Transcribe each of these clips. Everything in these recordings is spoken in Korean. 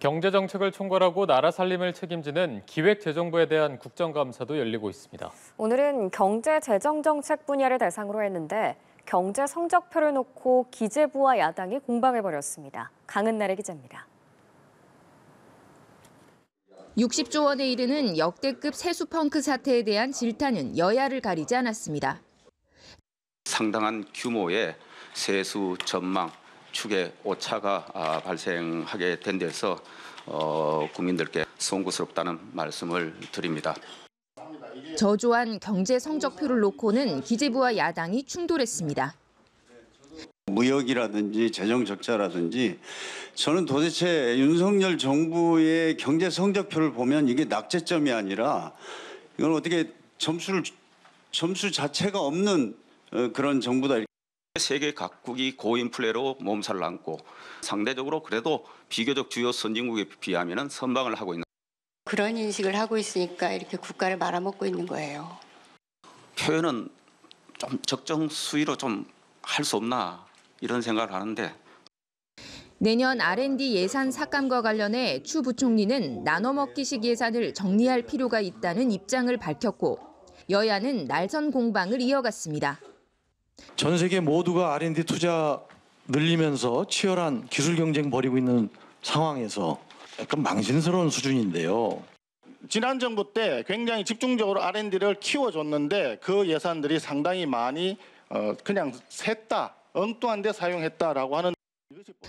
경제 정책을 총괄하고 나라 살림을 책임지는 기획재정부에 대한 국정감사도 열리고 있습니다. 오늘은 경제 재정 정책 분야를 대상으로 했는데 경제 성적표를 놓고 기재부와 야당이 공방해 버렸습니다. 강은나의 기자입니다. 60조 원에 이르는 역대급 세수 펑크 사태에 대한 질타는 여야를 가리지 않았습니다. 상당한 규모의 세수 전망 축의 오차가 아, 발생하게 된 데서 어, 국민들께 송구스럽다는 말씀을 드립니다. 저조한 경제 성적표를 놓고는 기재부와 야당이 충돌했습니다. 무역이라든지 재정 적자라든지 저는 도대체 윤석열 정부의 경제 성적표를 보면 이게 낙제점이 아니라 이건 어떻게 점수를 점수 자체가 없는 어, 그런 정부다. 세계 각국이 고인플레로 몸살을 안고 상대적으로 그래도 비교적 주요 선진국에 비하면 선방을 하고 있는 그런 인식을 하고 있으니까 이렇게 국가를 말아먹고 있는 거예요. 표현은 좀 적정 수위로 좀 할 수 없나 이런 생각을 하는데 내년 R&D 예산 삭감과 관련해 추 부총리는 나눠먹기식 예산을 정리할 필요가 있다는 입장을 밝혔고 여야는 날선 공방을 이어갔습니다. 전 세계 모두가 R&D 투자 늘리면서 치열한 기술 경쟁 벌이고 있는 상황에서 약간 망신스러운 수준인데요. 지난 정부 때 굉장히 집중적으로 R&D를 키워줬는데 그 예산들이 상당히 많이 어, 그냥 샜다, 엉뚱한 데 사용했다라고 하는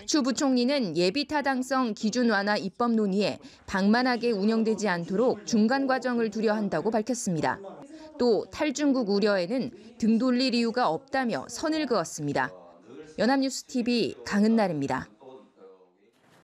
추 부총리는 예비 타당성 기준 완화 입법 논의에 방만하게 운영되지 않도록 중간 과정을 두려 한다고 밝혔습니다. 또 탈중국 우려에는 등 돌릴 이유가 없다며 선을 그었습니다. 연합뉴스 TV 강은날입니다.